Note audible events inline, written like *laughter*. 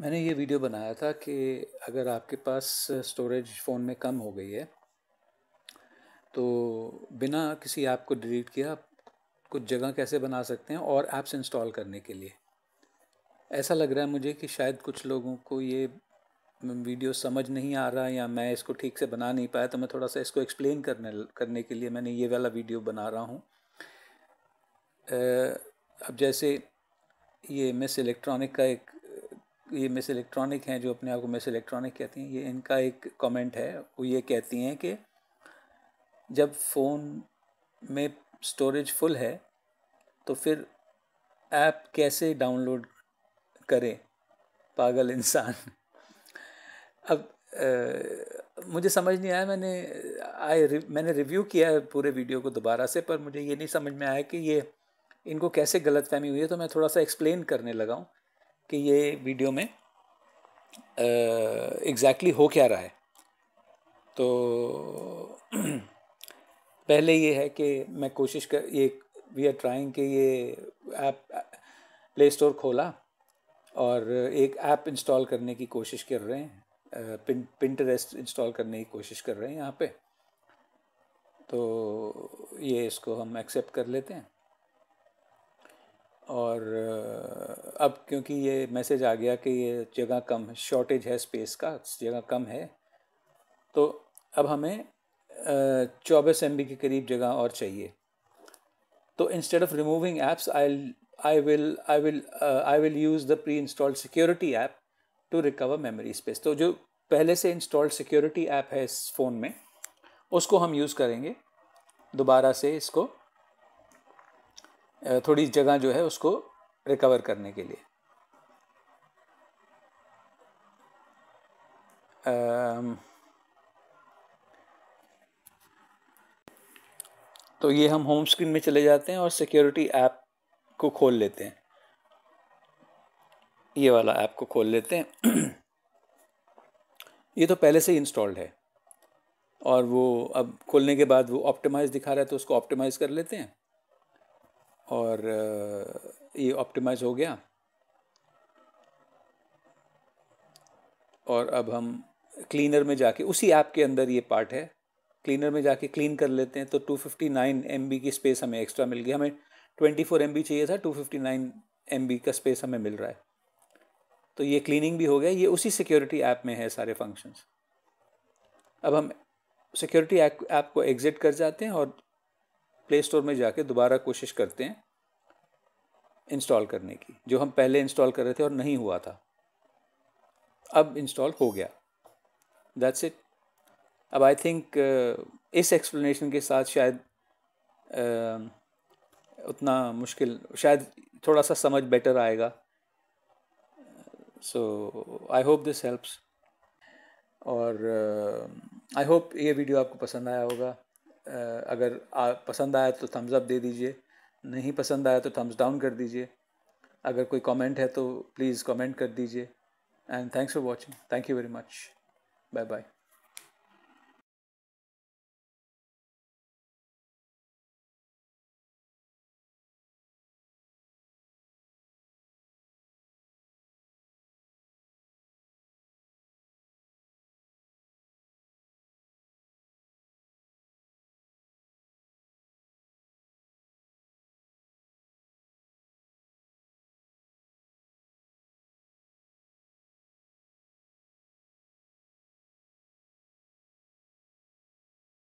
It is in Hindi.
मैंने ये वीडियो बनाया था कि अगर आपके पास स्टोरेज फ़ोन में कम हो गई है तो बिना किसी ऐप को डिलीट किया आप कुछ जगह कैसे बना सकते हैं और ऐप्स इंस्टॉल करने के लिए ऐसा लग रहा है मुझे कि शायद कुछ लोगों को ये वीडियो समझ नहीं आ रहा या मैं इसको ठीक से बना नहीं पाया तो मैं थोड़ा सा इसको एक्सप्लेन करने करने के लिए मैंने ये वाला वीडियो बना रहा हूँ अब जैसे ये मिस इलेक्ट्रॉनिक का एक ये मिस इलेक्ट्रॉनिक हैं जो अपने आप को मिस इलेक्ट्रॉनिक कहती हैं ये इनका एक कमेंट है वो ये कहती हैं कि जब फ़ोन में स्टोरेज फुल है तो फिर ऐप कैसे डाउनलोड करें पागल इंसान अब आ, मुझे समझ नहीं आया मैंने आई मैंने रिव्यू किया है पूरे वीडियो को दोबारा से पर मुझे ये नहीं समझ में आया कि ये इनको कैसे गलत फहमी हुई है तो मैं थोड़ा सा एक्सप्लेन करने लगाऊँ कि ये वीडियो में एग्जैक्टली exactly हो क्या रहा है तो *clears throat* पहले ये है कि मैं कोशिश कर ये वी आर ट्राइंग कि ये ऐप प्ले स्टोर खोला और एक ऐप इंस्टॉल करने की कोशिश कर रहे हैं पिन पिंटरेस्ट इंस्टॉल करने की कोशिश कर रहे हैं यहाँ पे तो ये इसको हम एक्सेप्ट कर लेते हैं और अब क्योंकि ये मैसेज आ गया कि ये जगह कम है शॉर्टेज है स्पेस का जगह कम है तो अब हमें चौबीस एम के करीब जगह और चाहिए तो instead of removing apps I I will I will I will use the pre installed security app to recover memory space तो जो पहले से इंस्टॉल्ड सिक्योरिटी ऐप है इस फ़ोन में उसको हम यूज़ करेंगे दोबारा से इसको थोड़ी जगह जो है उसको रिकवर करने के लिए तो ये हम होम स्क्रीन में चले जाते हैं और सिक्योरिटी ऐप को खोल लेते हैं ये वाला ऐप को खोल लेते हैं *clears throat* ये तो पहले से ही इंस्टॉल्ड है और वो अब खोलने के बाद वो ऑप्टिमाइज़ दिखा रहा है तो उसको ऑप्टिमाइज़ कर लेते हैं और ये ऑप्टिमाइज हो गया और अब हम क्लीनर में जाके उसी ऐप के अंदर ये पार्ट है क्लीनर में जाके क्लीन कर लेते हैं तो 259 फिफ्टी की स्पेस हमें एक्स्ट्रा मिल गई हमें 24 फोर चाहिए था 259 फिफ्टी का स्पेस हमें मिल रहा है तो ये क्लीनिंग भी हो गया ये उसी सिक्योरिटी ऐप में है सारे फंक्शंस अब हम सिक्योरिटी ऐप को एग्जिट कर जाते हैं और प्ले स्टोर में जाके दोबारा कोशिश करते हैं इंस्टॉल करने की जो हम पहले इंस्टॉल कर रहे थे और नहीं हुआ था अब इंस्टॉल हो गया दैट्स इट अब आई थिंक uh, इस एक्सप्लेनेशन के साथ शायद uh, उतना मुश्किल शायद थोड़ा सा समझ बेटर आएगा so I hope this helps और आई uh, होप ये वीडियो आपको पसंद आया होगा अगर पसंद आया तो थम्स अप दे दीजिए नहीं पसंद आया तो थम्स डाउन कर दीजिए अगर कोई कमेंट है तो प्लीज़ कमेंट कर दीजिए and thanks for watching thank you very much bye bye